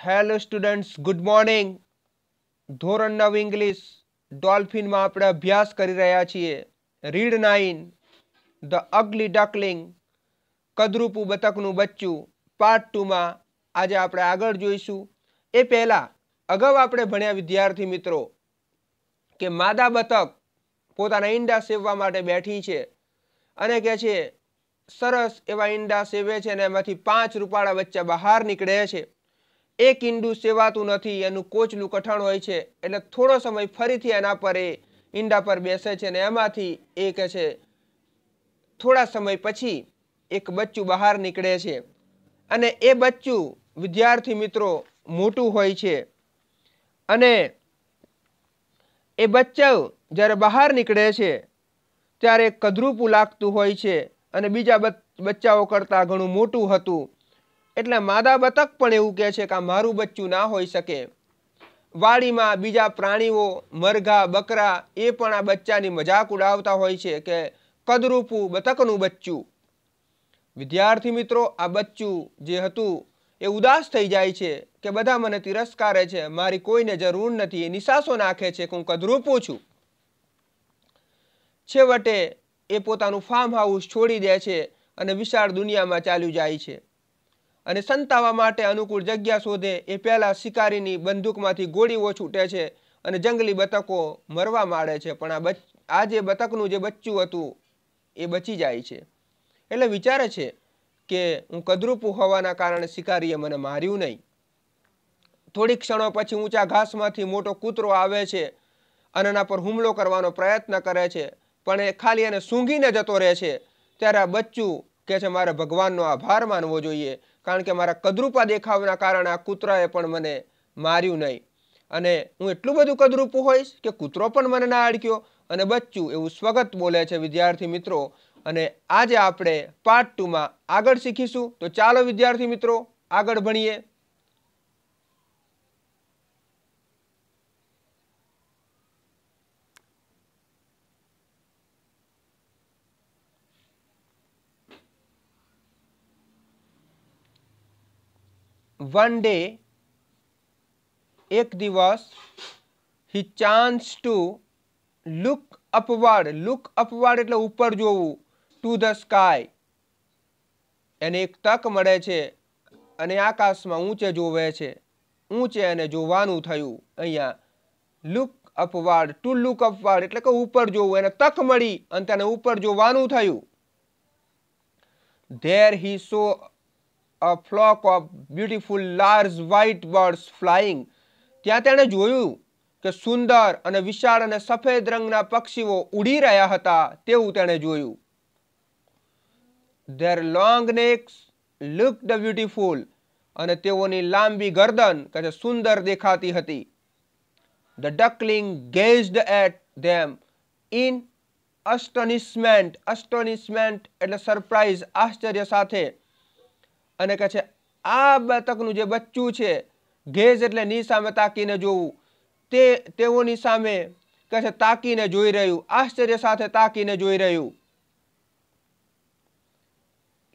Hello students good morning ધોરણ નવ English ડોલ્ફિનમાં આપણે અભ્યાસ કરી રહ્યા છીએ read nine the ugly duckling કદરૂપું બતકનું બચ્ચું પાર્ટ ટુમાં આજે આપણે આગળ જોઈશું એ પહેલાં અગાઉ આપણે ભણ્યા વિદ્યાર્થી મિત્રો કે માદા બતક પોતાના ઈંડા સેવવા માટે બેઠી છે અને કહે છે સરસ એવા ઈંડા સેવે છે અને એમાંથી પાંચ રૂપાળા વચ્ચે બહાર નીકળે છે એક ઈંડું સેવાતું નથી એનું કોચલું કઠણ હોય છે એટલે થોડો સમય ફરીથી એના પર એ ઈંડા પર બેસે છે ને એમાંથી એ કહે છે થોડા સમય પછી એક બચ્ચું બહાર નીકળે છે અને એ બચ્ચું વિદ્યાર્થી મિત્રો મોટું હોય છે અને એ બચ્ચું જ્યારે બહાર નીકળે છે ત્યારે કદરૂપું લાગતું હોય છે અને બીજા બચ્ચાઓ કરતાં ઘણું મોટું હતું એટલે માદા બતક પણ એવું કહે છે કે આ મારું બચ્ચું ના હોઈ શકે વાડીમાં બીજા પ્રાણીઓ મરઘા બકરા એ પણ આ બચ્ચાની મજાક ઉડાવતા હોય છે કે કદરૂપું બતકનું બચ્ચું વિદ્યાર્થી મિત્રો આ બચ્ચું જે હતું એ ઉદાસ થઈ જાય છે કે બધા મને તિરસ્કારે છે મારી કોઈને જરૂર નથી એ નિશાસો નાખે છે કે હું કદરૂપું છું છેવટે એ પોતાનું ફાર્મ હાઉસ છોડી દે છે અને વિશાળ દુનિયામાં ચાલ્યું જાય છે અને સંતાવા માટે અનુકૂળ જગ્યા શોધે એ પહેલાં શિકારીની બંદૂકમાંથી ગોળીઓ છૂટે છે અને જંગલી બતકો મરવા માંડે છે પણ આ બચ આ જે બતકનું જે બચ્ચું હતું એ બચી જાય છે એટલે વિચારે છે કે હું કદરૂપુ હોવાના કારણે શિકારીએ મને માર્યું નહીં થોડી ક્ષણો પછી ઊંચા ઘાસમાંથી મોટો કૂતરો આવે છે અને એના પર હુમલો કરવાનો પ્રયત્ન કરે છે પણ એ ખાલી એને સૂંઘીને જતો રહે છે ત્યારે આ બચ્ચું કે છે મારે ભગવાનનો આભાર માનવો જોઈએ કારણ કે મારા કદરૂપા દેખાવના કારણે આ કૂતરાએ પણ મને માર્યું નહીં અને હું એટલું બધું કદરૂપું હોઈશ કે કૂતરો પણ મને ના અડક્યો અને બચ્ચું એવું સ્વાગત બોલે છે વિદ્યાર્થી મિત્રો અને આજે આપણે પાર્ટ ટુમાં આગળ શીખીશું તો ચાલો વિદ્યાર્થી મિત્રો આગળ ભણીએ વન ડે એક દિવસ he chanced to look upward look upward એટલે ઉપર જોવું ટુ ધ સ્કાય એને એક તક મળે છે અને આકાશમાં ઊંચે જોવે છે ઊંચે એને જોવાનું થયું અહીંયા look upward to look upward એટલે કે ઉપર જોવું એને તક મળી અને તેને ઉપર જોવાનું થયું there he saw a flock of beautiful large white birds flying ત્યાં તેણે જોયું કે સુંદર અને વિશાળ અને સફેદ રંગના પક્ષીઓ ઉડી રહ્યા હતા તેવું તેણે જોયું there long necks look the beautiful અને તેઓની લાંબી ગરદન કે જે સુંદર દેખાતી હતી the duckling gazed at them in astonishment astonishment એટલે સરપ્રાઇઝ આશ્ચર્ય સાથે અને કહે છે આ બતકનું જે બચ્ચું છે ઘેજ એટલે ની સામે તાકીને જોવું તે તેઓની સામે કહે છે તાકીને જોઈ રહ્યું આશ્ચર્ય સાથે તાકીને જોઈ રહ્યું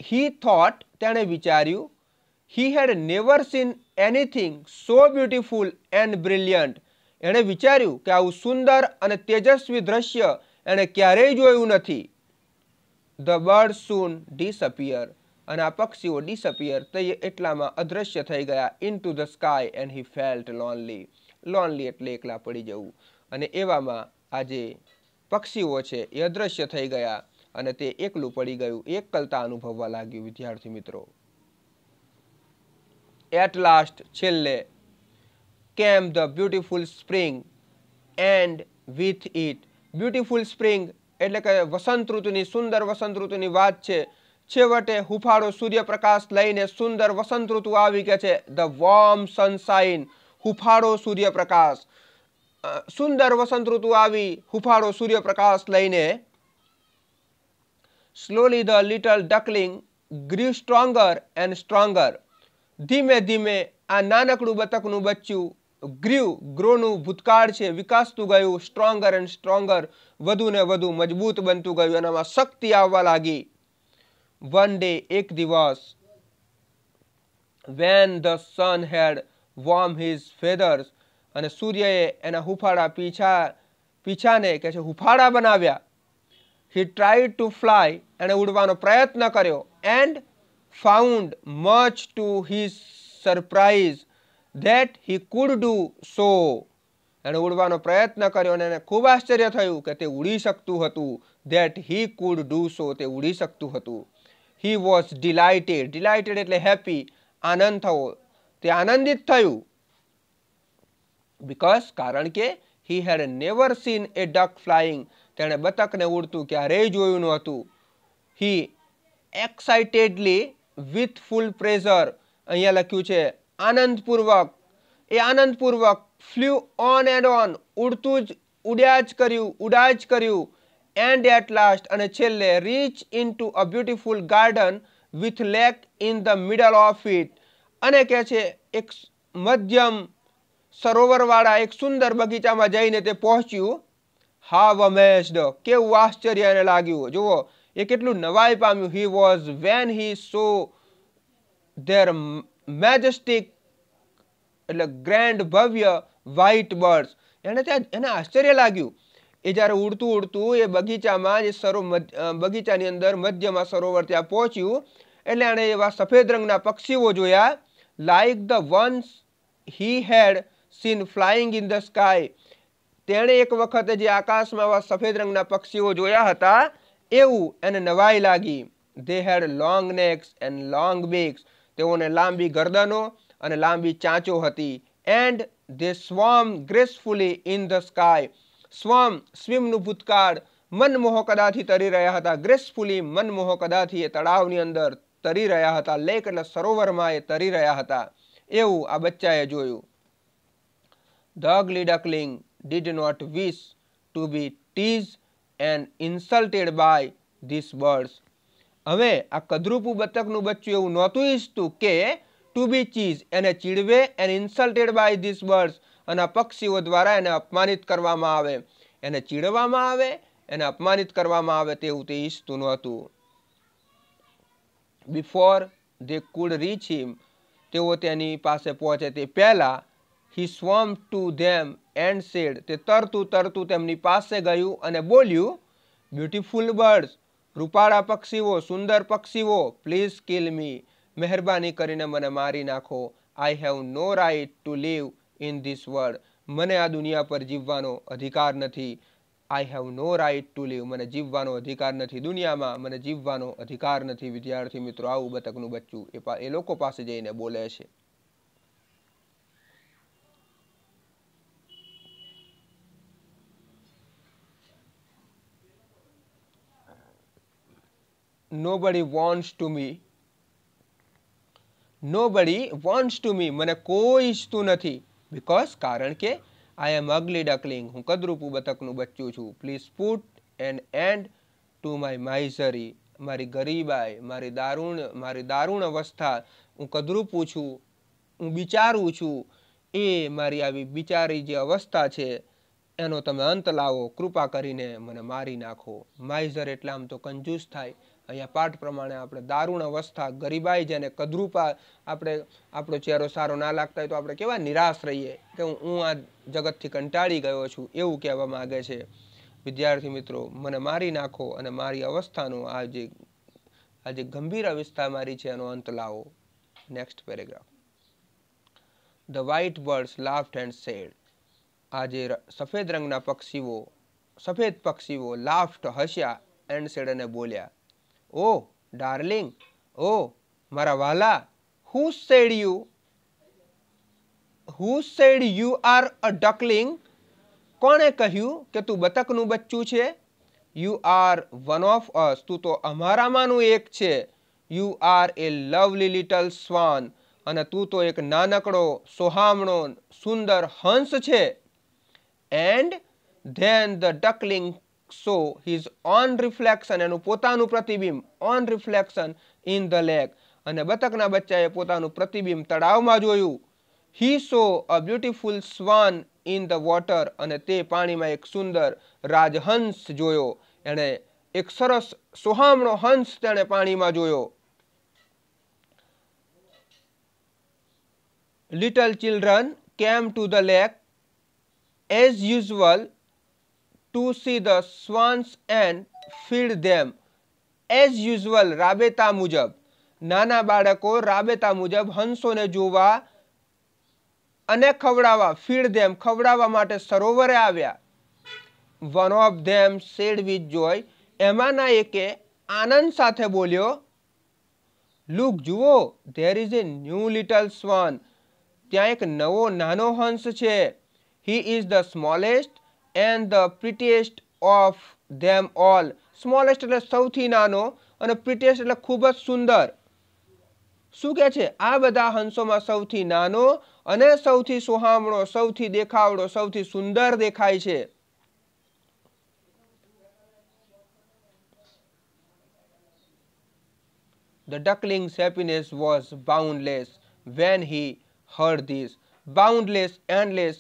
હી થોટ તેણે વિચાર્યું he had never seen anything so beautiful and brilliant એણે વિચાર્યું કે આવું સુંદર અને તેજસ્વી દ્રશ્ય એણે ક્યારેય જોયું નથી ધ બર્ડ સૂન ડિસઅપિયર અને આ પક્ષીઓ ડિસઅપિયર તે એટલામાં અદ્રશ્ય થઈ ગયા into the sky and he felt lonely lonely એટલે એકલા પડી જવું અને એવામાં આ જે પક્ષીઓ છે એ અદ્રશ્ય થઈ ગયા અને તે એકલું પડી ગયું એકલતા અનુભવવા લાગ્યું વિદ્યાર્થી મિત્રો એટ લાસ્ટ છેલ્લે came the beautiful spring and with it beautiful spring એટલે કે વસંત ઋતુની સુંદર વસંત ઋતુની વાત છે છેવટે હુફાળો સૂર્યપ્રકાશ લઈને સુંદર વસંત ઋતુ આવી ગઈ છે ધ વોર્મ સનશાઇન હુફાળો સૂર્યપ્રકાશ સુંદર વસંત ઋતુ આવી હુફાળો સૂર્યપ્રકાશ લઈને slowly the little duckling grew stronger and stronger ધીમે ધીમે આ નાનકડું બતકનું બચ્ચું ગ્રીવ ગ્રોનું ભૂતકાળ છે વિકાસતું ગયું સ્ટ્રોંગર એન્ડ સ્ટ્રોંગર વધુ ને વધુ મજબૂત બનતું ગયું એનામાં શક્તિ આવવા લાગી one day એક દિવસ when the sun had warmed his feathers અને સૂર્યએ એના હુફાળા પીછા પીછાને કહે છે હુફાળા બનાવ્યા he tried to fly એણે ઉડવાનો પ્રયત્ન કર્યો and found much to his surprise that he could do so એણે ઉડવાનો પ્રયત્ન કર્યો અને એને ખૂબ આશ્ચર્ય થયું કે તે ઉડી શકતું હતું that he could do so તે ઉડી શકતું હતું હી વોઝ ડિલાઇટેડ ડિલાઇટેડ એટલે હેપી આનંદ થવો તે આનંદિત થયું બિકોઝ કારણ કે he had never seen a duck flying તેણે બતકને ઉડતું ક્યારેય જોયું નહોતું હી એક્સાઇટેડલી વિથ ફૂલ પ્રેઝર અહીંયા લખ્યું છે આનંદપૂર્વક એ આનંદપૂર્વક ફ્લ્યુ ઓન એન્ડ ઓન ઉડતું જ ઉડ્યા જ કર્યું ઉડા જ કર્યું એન્ડ at last અને છેલ્લે reach into a beautiful garden with lake in the middle of it અને કહે છે એક મધ્યમ સરોવરવાળા એક સુંદર બગીચામાં જઈને તે પહોંચ્યું હાવ અમેઝડ કેવું આશ્ચર્ય એને લાગ્યું જુઓ એ કેટલું નવાઈ પામ્યું he was when he saw there majestic એટલે ગ્રેન્ડ ભવ્ય વ્હાઇટ બર્ડ્સ એને ત્યાં એને આશ્ચર્ય લાગ્યું એ જ્યારે ઉડતું ઉડતું એ બગીચામાં જે સરો બગીચાની અંદર મધ્યમાં સરોવર ત્યાં પહોંચ્યું એટલે એણે એવા સફેદ રંગના પક્ષીઓ જોયા like the ones he had seen flying in the sky તેણે એક વખતે જે આકાશમાં એવા સફેદ રંગના પક્ષીઓ જોયા હતા એવું એને નવાઈ લાગી they had long necks and long beaks તેઓને લાંબી ગરદનો અને લાંબી ચાંચો હતી and they swam gracefully in the sky swam સ્વિમનું ભૂતકાળ મનમોહક તરી રહ્યા હતા ગ્રેસફુલી મનમોહક એ તળાવની અંદર તરી રહ્યા હતા લેક એટલે સરોવરમાં એ તરી રહ્યા હતા એવું આ બચ્ચાએ જોયું the ugly duckling did not wish to be teased and insulted by these birds હવે આ કદરૂપું બતકનું બચ્ચું એવું નહોતું ઈચ્છતું કે ટુ બી ચીઝ એને ચીડવે and insulted by these birds અને આ પક્ષીઓ દ્વારા એને અપમાનિત કરવામાં આવે એને ચીડવામાં આવે એને અપમાનિત કરવામાં આવે તેવું તે ઈચ્છતું નહોતું before they could reach him તેઓ તેની પાસે પહોંચે તે પહેલાં he swam to them and said તે તરતું તરતું તેમની પાસે ગયું અને બોલ્યું બ્યુટીફુલ બર્ડ્સ રૂપાળા પક્ષીઓ સુંદર પક્ષીઓ પ્લીઝ કિલ મી મહેરબાની કરીને મને મારી નાખો I have no right to live in this world મને આ દુનિયા પર જીવવાનો અધિકાર નથી I have no right to live મને જીવવાનો અધિકાર નથી દુનિયામાં મને જીવવાનો અધિકાર નથી વિદ્યાર્થી મિત્રો આવું બતકનું બચ્ચું એ એ લોકો પાસે જઈને બોલે છે nobody wants to me nobody wants to me મને કોઈ ઈચ્છતું નથી બિકોઝ કારણ કે આઈ એમ અગલી ડકલિંગ હું કદરૂપુ બતકનું બચ્ચું છું please put an end to my misery મારી ગરીબાઈ મારી દારૂણ મારી દારૂણ અવસ્થા હું કદરૂપું છું હું બિચારું છું એ મારી આવી બિચારી જે અવસ્થા છે એનો તમે અંત લાવો કૃપા કરીને મને મારી નાખો માઇઝર એટલે આમ તો કંજૂસ થાય અહીંયા પાઠ પ્રમાણે આપણે દારૂણ અવસ્થા ગરીબાઈ જેને કદરૂપા આપણે આપણો ચહેરો સારો ના લાગતા હોય તો આપણે કેવા નિરાશ રહીએ કે હું આ જગતથી કંટાળી ગયો છું એવું કહેવા માગે છે વિદ્યાર્થી મિત્રો મને મારી નાખો અને મારી અવસ્થાનો આ જે આ જે ગંભીર અવસ્થા મારી છે એનો અંત લાવો next paragraph the white birds laughed and said આ જે સફેદ રંગના પક્ષીઓ સફેદ પક્ષીઓ લાફ્ટ હસ્યા એન્ડ સેડ અને બોલ્યા ઓ ડાર્લિંગ ઓ મારા વાલા who said you who said you are a duckling કોણે કહ્યું કે તું બતકનું બચ્ચું છે you are one of us તું તો અમારામાંનું એક છે you are a lovely little swan અને તું તો એક નાનકડો સોહામણો સુંદર હંસ છે and then the duckling so his on reflection એનું પોતાનું પ્રતિબિંબ on reflection in the lake અને બતકના બચ્ચાએ પોતાનું પ્રતિબિંબ તળાવમાં જોયું he saw a beautiful swan in the water અને તે પાણીમાં એક સુંદર રાજહંસ જોયો એણે એક સરસ સોહામણો હંસ તેણે પાણીમાં જોયો little children came to the lake as usual to see the swans and feed them. As usual રાબેતા મુજબ નાના બાળકો રાબેતા મુજબ હંસોને જોવા અને ખવડાવવા ફીડ ધેમ ખવડાવવા માટે સરોવરે આવ્યા one of them said with joy એમાંના એકે આનંદ સાથે બોલ્યો લુક જુઓ there is a new little swan ત્યાં એક નવો નાનો હંસ છે he is the smallest and the prettiest of them all smallest એટલે સૌથી નાનો અને prettiest એટલે ખૂબ જ સુંદર શું કહે છે આ બધા હંસોમાં સૌથી નાનો અને સૌથી સુહામણો સૌથી દેખાવડો સૌથી સુંદર દેખાય છે The duckling's happiness was boundless when he heard this. Boundless, endless,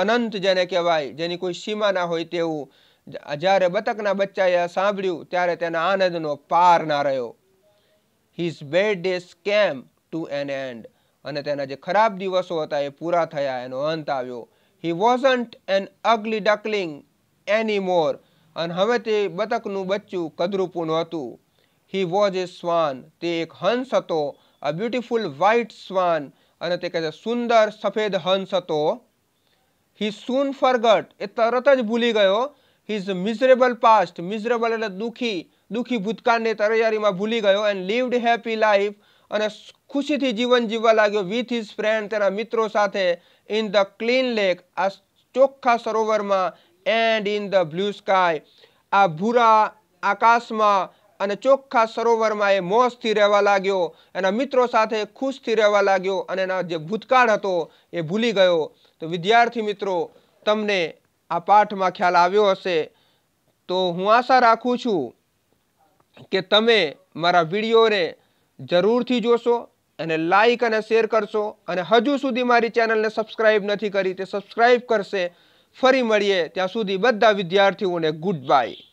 અનંત જેને કહેવાય જેની કોઈ સીમા ના હોય તેવું જ્યારે બતકના બચ્ચાએ સાંભળ્યું ત્યારે તેના આનંદનો પાર ના રહ્યો his bad days came to an end અને તેના જે ખરાબ દિવસો હતા એ પૂરા થયા એનો અંત આવ્યો હી વોઝન્ટ એન અગલી ડકલિંગ એની મોર અને હવે તે બતકનું બચ્ચું કદરૂપું હતું હી વોઝ એ સ્વાન તે એક હંસ હતો અ બ્યુટિફુલ વ્હાઇટ સ્વાન અને તે કહે છે સુંદર સફેદ હંસ હતો હી સૂન ફરગટ એ તરત જ ભૂલી ગયો હિઝ મિઝરેબલ પાસ્ટ મિઝરેબલ એટલે દુઃખી દુઃખી ભૂતકાળની તરજારીમાં ભૂલી ગયો એન્ડ લીવડ હેપી લાઈફ અને ખુશીથી જીવન જીવવા લાગ્યો વિથ હિઝ ફ્રેન્ડ તેના મિત્રો સાથે ઇન ધ ક્લીન લેક આ ચોખ્ખા સરોવરમાં and in the blue sky આ ભૂરા આકાશમાં અને ચોખ્ખા સરોવરમાં એ મોજથી રહેવા લાગ્યો એના મિત્રો સાથે ખુશથી રહેવા લાગ્યો અને એના જે ભૂતકાળ હતો એ ભૂલી ગયો તો વિદ્યાર્થી મિત્રો તમને આ પાઠમાં ખ્યાલ આવ્યો હશે તો હું આશા રાખું છું કે તમે મારા વિડીયોને જરૂરથી જોશો અને લાઈક અને શેર કરશો અને હજુ સુધી મારી ચેનલને સબસ્ક્રાઈબ નથી કરી તે સબસ્ક્રાઈબ કરશે ફરી મળીએ ત્યાં સુધી બધા વિદ્યાર્થીઓને ગુડ બાય